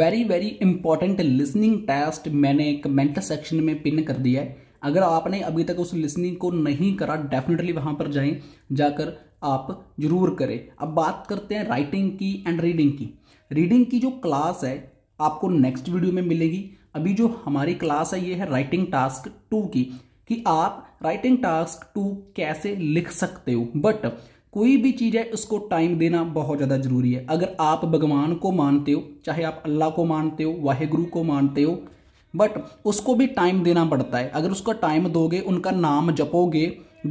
very very important listening test मैंने comment section में pin कर दिया है अगर आपने अभी तक उस लिसनिंग को नहीं करा डेफिनेटली वहाँ पर जाएं जाकर आप जरूर करें अब बात करते हैं राइटिंग की एंड रीडिंग की रीडिंग की जो क्लास है आपको नेक्स्ट वीडियो में मिलेगी अभी जो हमारी क्लास है ये है राइटिंग टास्क टू की कि आप राइटिंग टास्क टू कैसे लिख सकते हो बट कोई भी चीज़ है उसको टाइम देना बहुत ज़्यादा ज़रूरी है अगर आप भगवान को मानते हो चाहे आप अल्लाह को मानते हो वाहेगुरु को मानते हो बट उसको भी टाइम देना पड़ता है अगर उसका टाइम दोगे उनका नाम जपोगे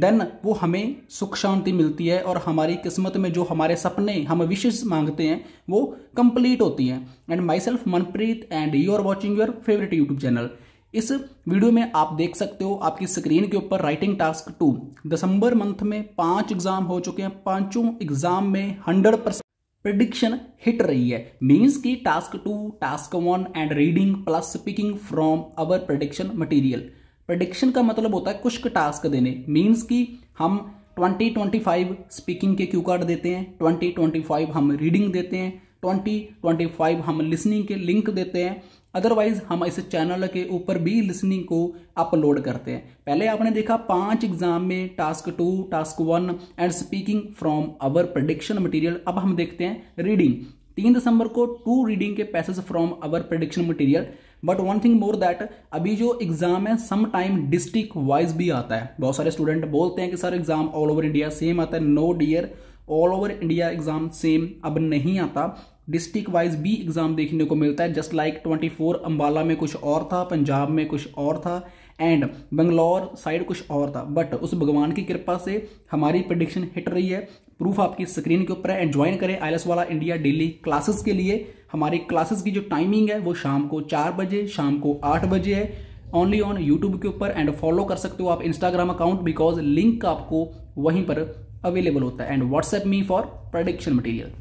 देन वो हमें सुख शांति मिलती है और हमारी किस्मत में जो हमारे सपने हम विशेष मांगते हैं वो कंप्लीट होती हैं and myself Manpreet and you are watching your favourite YouTube channel इस वीडियो में आप देख सकते हो आपकी स्क्रीन के ऊपर writing task to December month में पांच एग्जाम हो चुके हैं पांचों एग्जाम में हंड्रेड परसेंट प्रडिक्शन हिट रही है मीन्स की task two task one and reading plus speaking from our prediction material prediction का मतलब होता है कुछ टास्क देने मीन्स की हम 2025 स्पीकिंग के क्यू कार्ड देते हैं 2025 हम रीडिंग देते हैं 2025 हम लिसनिंग के लिंक देते हैं अदरवाइज हम इस चैनल के ऊपर भी लिसनिंग को अपलोड करते हैं पहले आपने देखा पांच एग्जाम में task two task one and speaking from our prediction material अब हम देखते हैं रीडिंग तीन दिसंबर को टू रीडिंग के passage from our prediction material but one thing more that अभी जो एग्जाम है सम टाइम डिस्ट्रिक्ट वाइज भी आता है बहुत सारे स्टूडेंट बोलते हैं कि sir exam all over India same आता है no dear all over India exam same अब नहीं आता डिस्ट्रिक्ट वाइज भी एग्ज़ाम देखने को मिलता है just like twenty four Ambala में कुछ और था पंजाब में कुछ और था एंड बंगलौर साइड कुछ और था बट उस भगवान की कृपा से हमारी प्रडिक्शन हिट रही है प्रूफ आपकी स्क्रीन के ऊपर है एंड ज्वाइन करें आई वाला इंडिया डेली क्लासेस के लिए हमारी क्लासेस की जो टाइमिंग है वो शाम को चार बजे शाम को आठ बजे है ओनली ऑन यूट्यूब के ऊपर एंड फॉलो कर सकते हो आप इंस्टाग्राम अकाउंट बिकॉज लिंक आपको वहीं पर अवेलेबल होता है and WhatsApp me for prediction material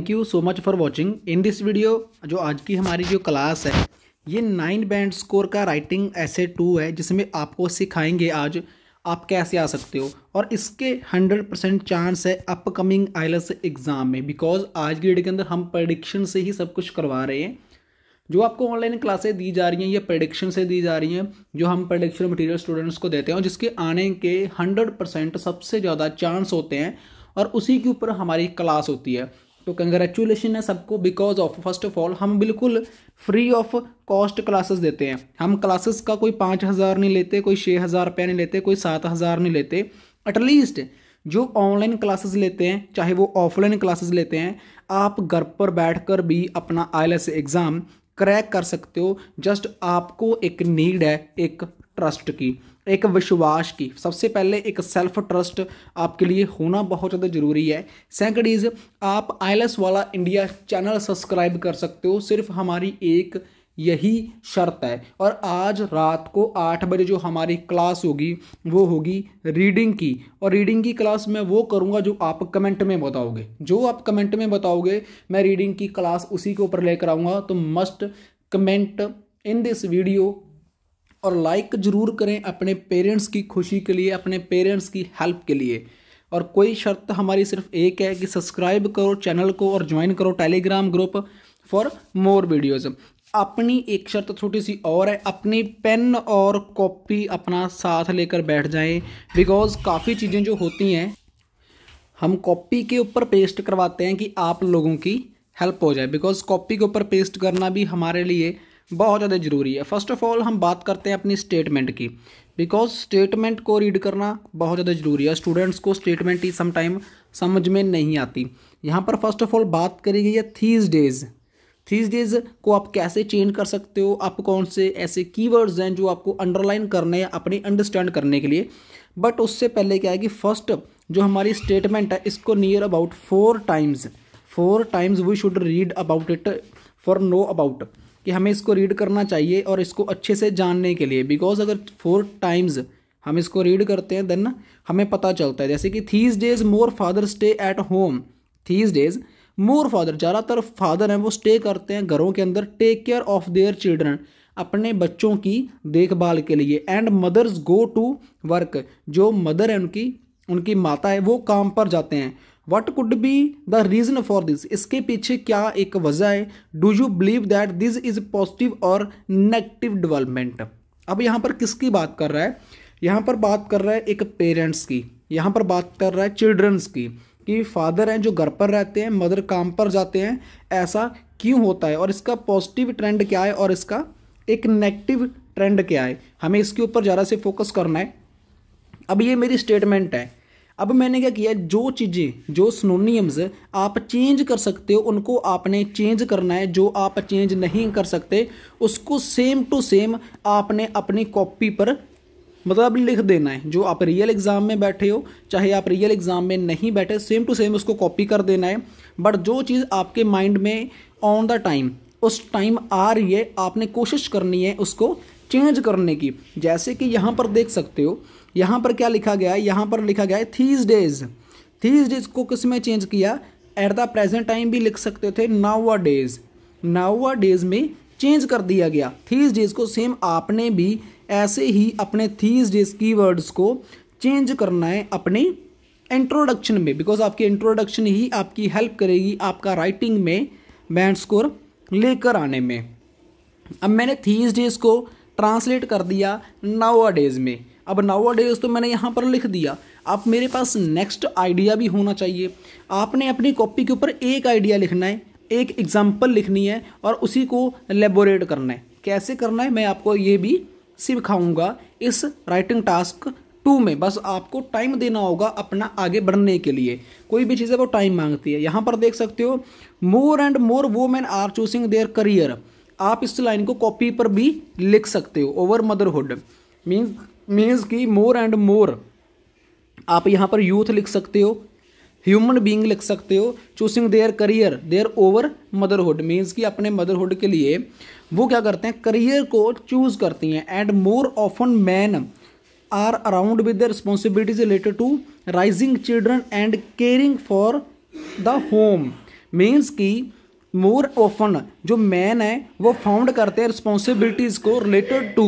thank you so much for watching in this video जो आज की हमारी जो क्लास है ये नाइन बैंड स्कोर का राइटिंग ऐसे टू है जिसमें आपको सिखाएंगे आज आप कैसे आ सकते हो और इसके हंड्रेड परसेंट चांस है अपकमिंग आइलस एग्ज़ाम में बिकॉज आज की डेट के अंदर हम प्रडिक्शन से ही सब कुछ करवा रहे हैं जो आपको ऑनलाइन क्लासें दी जा रही हैं या प्रडिक्शन से दी जा रही हैं जो हम प्रडिक्शन मटेरियल स्टूडेंट्स को देते हैं और जिसके आने के हंड्रेड परसेंट सबसे ज़्यादा चांस होते हैं और उसी के ऊपर हमारी क्लास होती है तो कंग्रेचुलेशन है सबको because of first of all हम बिल्कुल फ्री ऑफ कॉस्ट क्लासेस देते हैं हम क्लासेस का कोई पाँच हज़ार नहीं लेते कोई छः हज़ार रुपया नहीं लेते कोई सात हज़ार नहीं लेते एटलीस्ट जो ऑनलाइन क्लासेस लेते हैं चाहे वो ऑफलाइन क्लासेस लेते हैं आप घर पर बैठ भी अपना आई एग्ज़ाम क्रैक कर सकते हो जस्ट आपको एक नीड है एक ट्रस्ट की एक विश्वास की सबसे पहले एक सेल्फ ट्रस्ट आपके लिए होना बहुत ज़्यादा ज़रूरी है सेकंड इज़ आप आई वाला इंडिया चैनल सब्सक्राइब कर सकते हो सिर्फ हमारी एक यही शर्त है और आज रात को आठ बजे जो हमारी क्लास होगी वो होगी रीडिंग की और रीडिंग की क्लास मैं वो करूँगा जो आप कमेंट में बताओगे जो आप कमेंट में बताओगे मैं रीडिंग की क्लास उसी के ऊपर लेकर आऊँगा तो must comment in this video और लाइक ज़रूर करें अपने पेरेंट्स की खुशी के लिए अपने पेरेंट्स की हेल्प के लिए और कोई शर्त हमारी सिर्फ एक है कि सब्सक्राइब करो चैनल को और ज्वाइन करो Telegram group for more videos अपनी एक शर्त छोटी सी और है अपनी पेन और कॉपी अपना साथ लेकर बैठ जाएं बिकॉज़ काफ़ी चीज़ें जो होती हैं हम कॉपी के ऊपर पेस्ट करवाते हैं कि आप लोगों की हेल्प हो जाए बिकॉज़ कॉपी के ऊपर पेस्ट करना भी हमारे लिए बहुत ज़्यादा ज़रूरी है फर्स्ट ऑफ ऑल हम बात करते हैं अपनी स्टेटमेंट की बिकॉज स्टेटमेंट को रीड करना बहुत ज़्यादा ज़रूरी है स्टूडेंट्स को स्टेटमेंट ही समटाइम समझ में नहीं आती यहाँ पर फर्स्ट ऑफ ऑल बात करी गई है थीज डेज़ थीज डेज को आप कैसे चेंज कर सकते हो आप कौन से ऐसे कीवर्ड्स हैं जो आपको अंडरलाइन करने या अपनी अंडरस्टैंड करने के लिए बट उससे पहले क्या है कि फर्स्ट जो हमारी स्टेटमेंट है इसको near about four times four times we should read about it for know about कि हमें इसको रीड करना चाहिए और इसको अच्छे से जानने के लिए बिकॉज अगर फोर टाइम्स हम इसको रीड करते हैं देन हमें पता चलता है जैसे कि these days more father stay at home these days more father ज़्यादातर फादर हैं वो स्टे करते हैं घरों के अंदर take care of their children अपने बच्चों की देखभाल के लिए and mothers go to work जो मदर है उनकी उनकी माता है वो काम पर जाते हैं what could be the reason for this इसके पीछे क्या एक वजह है do you believe that this is positive और नेगेटिव डिवेलपमेंट अब यहाँ पर किसकी बात कर रहा है यहाँ पर बात कर रहा है एक पेरेंट्स की यहाँ पर बात कर रहा है चिल्ड्रंस की कि फादर हैं जो घर पर रहते हैं मदर काम पर जाते हैं ऐसा क्यों होता है और इसका पॉजिटिव ट्रेंड क्या है और इसका एक नेगेटिव ट्रेंड क्या है हमें इसके ऊपर ज़्यादा से फोकस करना है अब ये मेरी स्टेटमेंट है अब मैंने क्या किया जो चीज़ें जो स्नोनियम्स आप चेंज कर सकते हो उनको आपने चेंज करना है जो आप चेंज नहीं कर सकते उसको सेम टू सेम आपने अपनी कॉपी पर मतलब लिख देना है जो आप रियल एग्ज़ाम में बैठे हो चाहे आप रियल एग्ज़ाम में नहीं बैठे सेम टू सेम उसको कॉपी कर देना है बट जो चीज़ आपके माइंड में ऑन द टाइम उस टाइम आ रही है आपने कोशिश करनी है उसको चेंज करने की जैसे कि यहाँ पर देख सकते हो यहाँ पर क्या लिखा गया है यहाँ पर लिखा गया है थीज डेज थीज डेज को किस में चेंज किया एट द प्रेजेंट टाइम भी लिख सकते थे नावा डेज नावा डेज में चेंज कर दिया गया थीज डेज को सेम आपने भी ऐसे ही अपने थीज डेज की वर्ड्स को चेंज करना है अपने इंट्रोडक्शन में बिकॉज आपकी इंट्रोडक्शन ही आपकी हेल्प करेगी आपका राइटिंग में बैंड स्कोर लेकर आने में अब मैंने थीज डेज को ट्रांसलेट कर दिया नावा डेज में अब नाउ डेज तो मैंने यहाँ पर लिख दिया अब मेरे पास नेक्स्ट आइडिया भी होना चाहिए आपने अपनी कॉपी के ऊपर एक आइडिया लिखना है एक एग्जाम्पल लिखनी है और उसी को लेबोरेट करना है कैसे करना है मैं आपको ये भी सिखाऊंगा इस राइटिंग टास्क टू में बस आपको टाइम देना होगा अपना आगे बढ़ने के लिए कोई भी चीज़ है वो टाइम मांगती है यहाँ पर देख सकते हो more and more women are choosing their career आप इस लाइन को कॉपी पर भी लिख सकते हो ओवर मदरहुड मीन्स मीन्स कि मोर एंड मोर आप यहाँ पर यूथ लिख सकते हो ह्यूमन बींग लिख सकते हो choosing their career their over motherhood means कि अपने मदरहुड के लिए वो क्या करते हैं करियर को चूज करती हैं and more often men are around with the responsibilities related to raising children and caring for the home means कि मोर ऑफन जो मैन है वो फाउंड करते हैं रिस्पॉन्सिबिलिटीज़ को रिलेटेड टू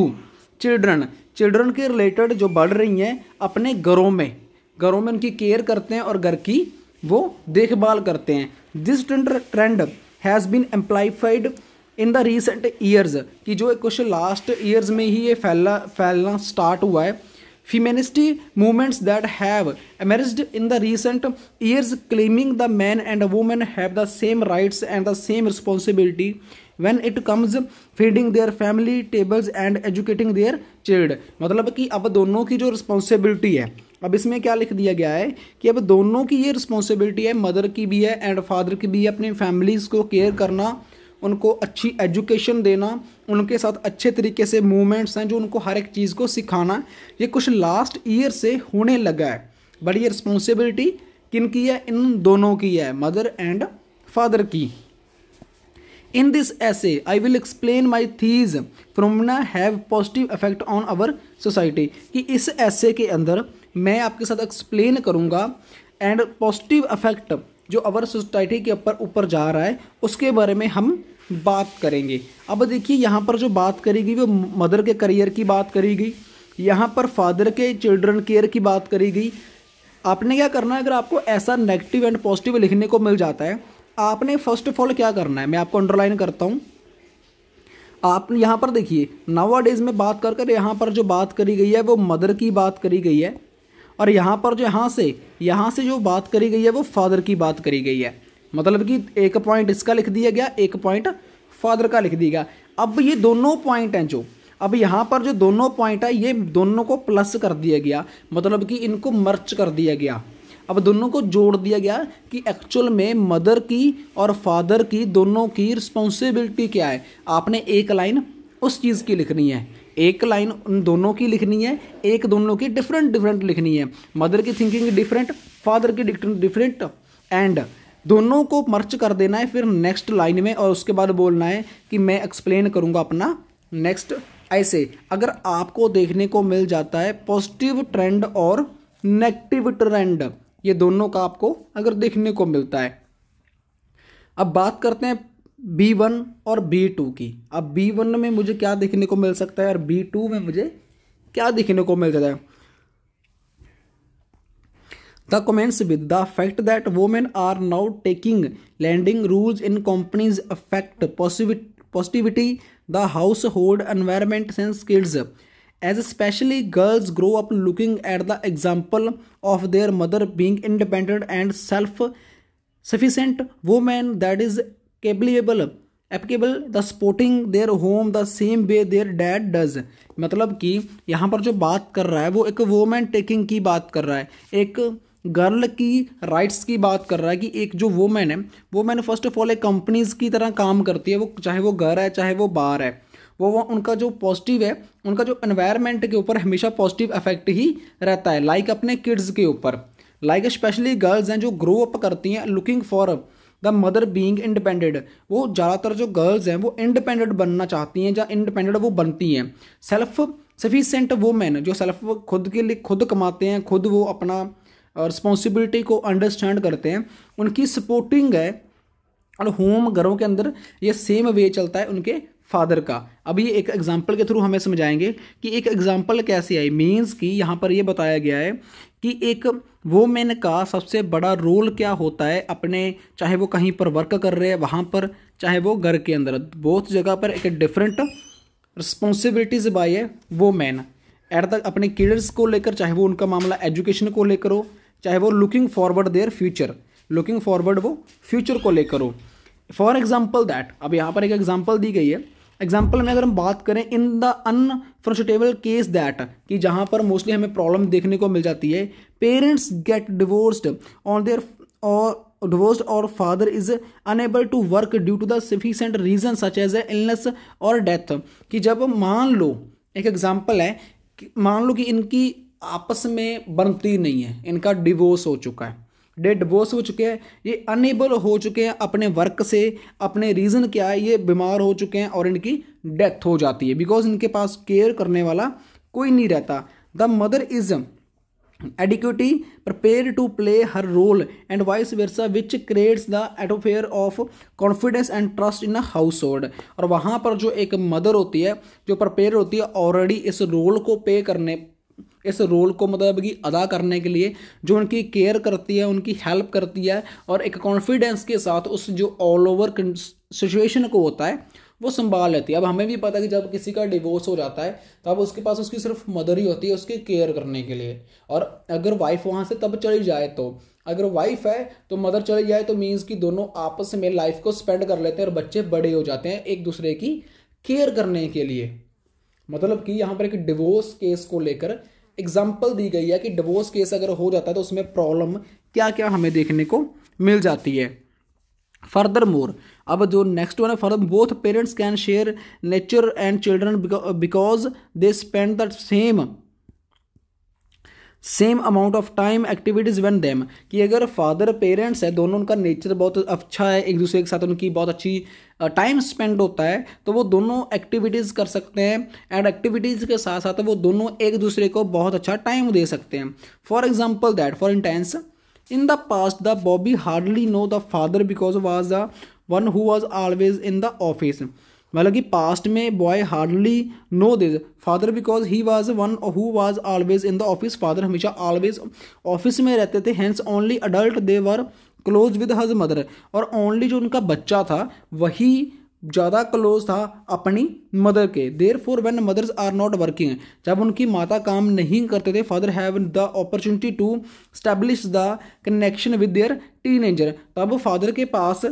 चिल्ड्रन चिल्ड्रन के रिलेटेड जो बढ़ रही हैं अपने घरों में घरों में उनकी केयर करते हैं और घर की वो देखभाल करते हैं this trend has been amplified in the recent years कि जो कुछ लास्ट ईयर्स में ही ये फैला फैलना स्टार्ट हुआ है feminist movements that have emerged in the recent years claiming the men and women have the same rights and the same responsibility when it comes feeding their family tables and educating their child मतलब कि अब दोनों की जो responsibility है अब इसमें क्या लिख दिया गया है कि अब दोनों की ये रिस्पॉन्सिबिलिटी है मदर की भी है एंड फादर की भी है अपनी फैमिलीज़ को केयर करना उनको अच्छी एजुकेशन देना उनके साथ अच्छे तरीके से मूवमेंट्स हैं जो उनको हर एक चीज़ को सिखाना ये कुछ लास्ट ईयर से होने लगा है बट ये रिस्पॉन्सिबिलिटी किन की है इन दोनों की है मदर एंड फादर की this essay I will explain my thesis thesis ना have positive effect on our society कि इस ऐसे के अंदर मैं आपके साथ एक्सप्लेन करूँगा एंड पॉजिटिव इफेक्ट जो अवर सोसाइटी के ऊपर ऊपर जा रहा है उसके बारे में हम बात करेंगे अब देखिए यहाँ पर जो बात करी गई वो मदर के करियर की बात करी गई यहाँ पर फादर के चिल्ड्रन केयर की बात करी गई आपने क्या करना है अगर आपको ऐसा नेगेटिव एंड पॉजिटिव लिखने को मिल जाता है आपने फर्स्ट ऑफ ऑल क्या करना है मैं आपको अंडरलाइन करता हूँ आप यहाँ पर देखिए नवा डेज में बात कर कर यहाँ पर जो बात करी गई है वो मदर की बात करी गई है और यहाँ पर जो यहाँ से यहाँ से जो बात करी गई है वो फादर की बात करी गई है मतलब कि एक पॉइंट इसका लिख दिया गया एक पॉइंट फादर का लिख दिया गया अब ये दोनों पॉइंट हैं जो अब यहाँ पर जो दोनों पॉइंट है ये दोनों को प्लस कर दिया गया मतलब कि इनको मर्च कर दिया गया अब दोनों को जोड़ दिया गया कि एक्चुअल में मदर की और फादर की दोनों की रिस्पॉन्सिबिलिटी क्या है आपने एक लाइन उस चीज़ की लिखनी है एक लाइन उन दोनों की लिखनी है एक दोनों की डिफरेंट डिफरेंट लिखनी है मदर की थिंकिंग डिफरेंट फादर की डिफरेंट एंड दोनों को मर्च कर देना है फिर नेक्स्ट लाइन में और उसके बाद बोलना है कि मैं एक्सप्लेन करूँगा अपना नेक्स्ट ऐसे अगर आपको देखने को मिल जाता है पॉजिटिव ट्रेंड और नेगेटिव ट्रेंड ये दोनों का आपको अगर देखने को मिलता है अब बात करते हैं बी वन और बी टू की अब बी वन में मुझे क्या देखने को मिल सकता है और बी टू में मुझे क्या देखने को मिल जाता है the comments with the fact that women are now taking leading roles in companies affect positively the household environment sense skills especially girls grow up looking at the example of their mother being independent and self sufficient woman that is capable capable the supporting their home the same way their dad does मतलब कि यहाँ पर जो बात कर रहा है वो एक वोमेन टेकिंग की बात कर रहा है एक गर्ल की राइट्स की बात कर रहा है कि एक जो वोमेन है वो मैंने फर्स्ट ऑफ ऑल एक कंपनीज़ की तरह काम करती है वो चाहे वो घर है चाहे वो बार है वो वो उनका जो पॉजिटिव है उनका जो इन्वायरमेंट के ऊपर हमेशा पॉजिटिव इफेक्ट ही रहता है लाइक like अपने किड्स के ऊपर लाइक स्पेशली गर्ल्स हैं जो ग्रो अप करती हैं looking for the mother being independent वो ज़्यादातर जो गर्ल्स हैं वो इंडिपेंडेंट बनना चाहती हैं या इंडिपेंडेंट वो बनती हैं सेल्फ सफिशेंट वोमेन जो सेल्फ खुद के लिए खुद कमाते हैं खुद वो अपना रिस्पॉन्सिबिलिटी को अंडरस्टैंड करते हैं उनकी सपोर्टिंग है और होम घरों के अंदर ये सेम वे चलता है उनके फादर का अब ये एक एग्जाम्पल के थ्रू हमें समझाएंगे कि एक एग्जाम्पल कैसे आई मीन्स कि यहाँ पर यह बताया गया है कि एक वोमेन का सबसे बड़ा रोल क्या होता है अपने चाहे वो कहीं पर वर्क कर रहे हैं वहाँ पर चाहे वो घर के अंदर बहुत जगह पर एक डिफरेंट रिस्पॉन्सिबिलिटीज बाई है वो मैन एट द अपने किड्स को लेकर चाहे वो उनका मामला एजुकेशन को लेकर हो चाहे वो looking forward their future looking forward वो फ्यूचर को लेकर हो फॉर एग्जाम्पल दैट अब यहाँ पर एक एग्जाम्पल दी गई है एग्जाम्पल में अगर हम बात करें in the unfortunate case that कि जहाँ पर मोस्टली हमें प्रॉब्लम देखने को मिल जाती है parents get divorced on their और डिवोर्स और father is unable to work due to the reason such as as illness और डेथ कि जब मान लो एक एग्जाम्पल है मान लो कि इनकी आपस में बनती नहीं है इनका डिवोर्स हो चुका है डेड बोस हो चुके हैं ये अनेबल हो चुके हैं अपने वर्क से अपने रीज़न क्या है ये बीमार हो चुके हैं और इनकी डेथ हो जाती है बिकॉज इनके पास केयर करने वाला कोई नहीं रहता the mother is adequately prepare to play her role and vice versa which creates the atmosphere of confidence and trust in a household और वहाँ पर जो एक मदर होती है जो प्रपेयर होती है ऑलरेडी इस रोल को पे करने इस रोल को मतलब कि अदा करने के लिए जो उनकी केयर करती है उनकी हेल्प करती है और एक कॉन्फिडेंस के साथ उस जो ऑल ओवर सिचुएशन को होता है वो संभाल लेती है अब हमें भी पता है कि जब किसी का डिवोर्स हो जाता है तब उसके पास उसकी सिर्फ मदर ही होती है उसकी केयर करने के लिए और अगर वाइफ वहाँ से तब चली जाए तो अगर वाइफ है तो मदर चली जाए तो मीन्स कि दोनों आपस में लाइफ को स्पेंड कर लेते हैं और बच्चे बड़े हो जाते हैं एक दूसरे की केयर करने के लिए मतलब कि यहाँ पर एक डिवोर्स केस को लेकर एग्जाम्पल दी गई है कि डिवोर्स केस अगर हो जाता है तो उसमें प्रॉब्लम क्या क्या हमें देखने को मिल जाती है फर्दर मोर अब जो नेक्स्ट वन है further both parents can share nature and children because they spend the same same amount of time activities on them कि अगर फादर पेरेंट्स है दोनों उनका नेचर बहुत अच्छा है एक दूसरे के साथ उनकी बहुत अच्छी टाइम स्पेंड होता है तो वो दोनों एक्टिविटीज़ कर सकते हैं एंड एक्टिविटीज़ के साथ साथ वो दोनों एक दूसरे को बहुत अच्छा टाइम दे सकते हैं for example that for instance in the past the boy hardly know the father because was the one who was always in the office मतलब कि पास्ट में boy hardly know this father because he was one who was always in the office father हमेशा always office में रहते थे hence only adult they were close with his mother और only जो उनका बच्चा था वही ज़्यादा क्लोज था अपनी मदर के therefore when mothers are not working जब उनकी माता काम नहीं करते थे father have the opportunity to establish the connection with their एजर तब फादर के पास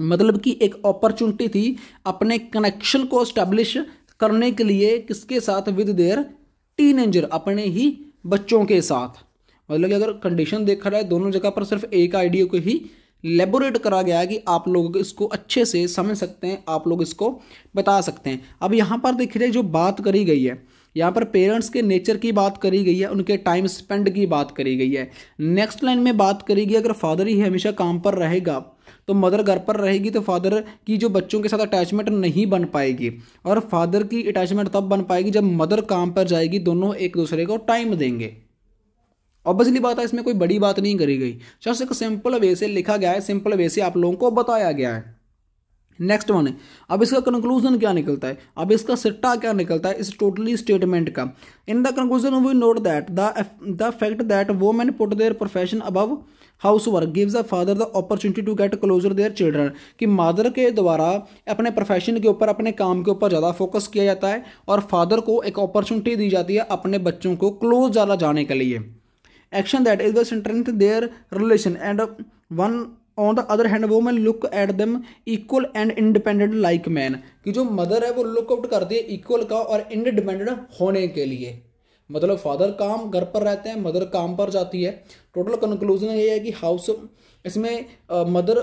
मतलब कि एक अपॉर्चुनिटी थी अपने कनेक्शन को स्टैब्लिश करने के लिए किसके साथ विद देयर टीनेजर अपने ही बच्चों के साथ मतलब कि अगर कंडीशन देखा जाए दोनों जगह पर सिर्फ एक आइडिया को ही लेबोरेट करा गया है कि आप लोग इसको अच्छे से समझ सकते हैं आप लोग इसको बता सकते हैं अब यहाँ पर देखिए जाए जो बात करी गई है यहाँ पर पेरेंट्स के नेचर की बात करी गई है उनके टाइम स्पेंड की बात करी गई है नेक्स्ट लाइन में बात करी गई अगर फादर ही हमेशा काम पर रहेगा तो मदर घर पर रहेगी तो फादर की जो बच्चों के साथ अटैचमेंट नहीं बन पाएगी और फादर की अटैचमेंट तब बन पाएगी जब मदर काम पर जाएगी दोनों एक दूसरे को टाइम देंगे ऑब्वियसली बात है इसमें कोई बड़ी बात नहीं करी गई जस्ट एक सिंपल वे से लिखा गया है सिंपल वे से आप लोगों को बताया गया है नेक्स्ट वन है अब इसका कंक्लूजन क्या निकलता है अब इसका सिट्टा क्या निकलता है इस टोटली स्टेटमेंट का in the conclusion we note that the the fact that women put their profession above house work gives a father the opportunity to get closer their children कि मादर के द्वारा अपने प्रोफेशन के ऊपर अपने काम के ऊपर ज़्यादा फोकस किया जाता है और फादर को एक अपॉर्चुनिटी दी जाती है अपने बच्चों को क्लोज ज़्यादा जाने के लिए action that is the strength their relation and one on the other hand वो look at them equal and independent like man कि जो मदर है वो लुकआउट करती है इक्वल का और इंडिपेंडेंट होने के लिए मतलब फादर काम घर पर रहते हैं मदर काम पर जाती है टोटल कंक्लूजन ये है कि हाउस इसमें मदर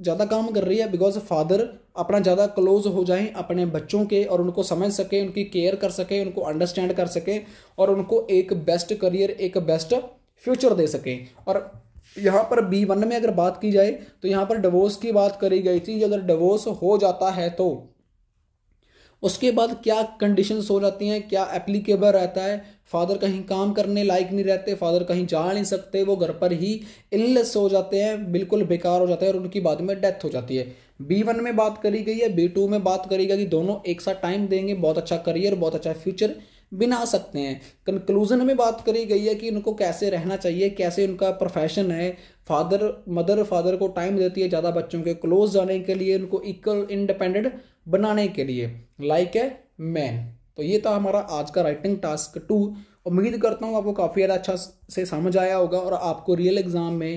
ज़्यादा काम कर रही है बिकॉज फादर अपना ज़्यादा क्लोज हो जाए अपने बच्चों के और उनको समझ सके उनकी केयर कर सके उनको अंडरस्टैंड कर सके और उनको एक बेस्ट करियर एक बेस्ट फ्यूचर दे सकें और यहाँ पर बी वन में अगर बात की जाए तो यहाँ पर डिवोर्स की बात करी गई थी अगर डिवोर्स हो जाता है तो उसके बाद क्या कंडीशंस हो जाती हैं क्या एप्लीकेबल रहता है फादर कहीं काम करने लायक नहीं रहते फादर कहीं जा नहीं सकते वो घर पर ही इलनेस हो जाते हैं बिल्कुल बेकार हो जाते हैं और उनकी बाद में डेथ हो जाती है बी वन में बात करी गई है बी टू में बात करी गई कि दोनों एक साथ टाइम देंगे बहुत अच्छा करियर बहुत अच्छा फ्यूचर बिना सकते हैं कंक्लूज़न में बात करी गई है कि उनको कैसे रहना चाहिए कैसे उनका प्रोफेशन है फादर मदर फादर को टाइम देती है ज़्यादा बच्चों के क्लोज जाने के लिए उनको इक्वल इंडिपेंडेंट बनाने के लिए लाइक ए मैन तो ये था हमारा आज का राइटिंग टास्क टू उम्मीद करता हूँ आपको काफ़ी ज़्यादा अच्छा से समझ आया होगा और आपको रियल एग्ज़ाम में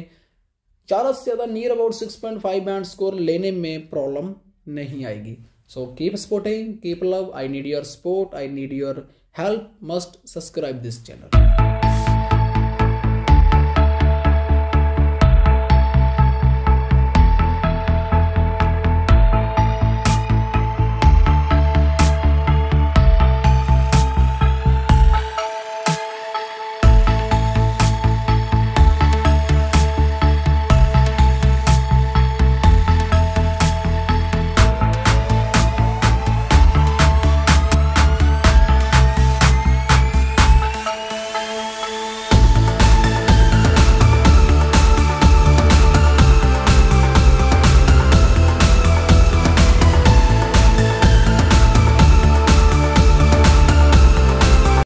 ज़्यादा से ज़्यादा near about six point five band score लेने में प्रॉब्लम नहीं आएगी so keep supporting keep love I need your support I need your help must subscribe this channel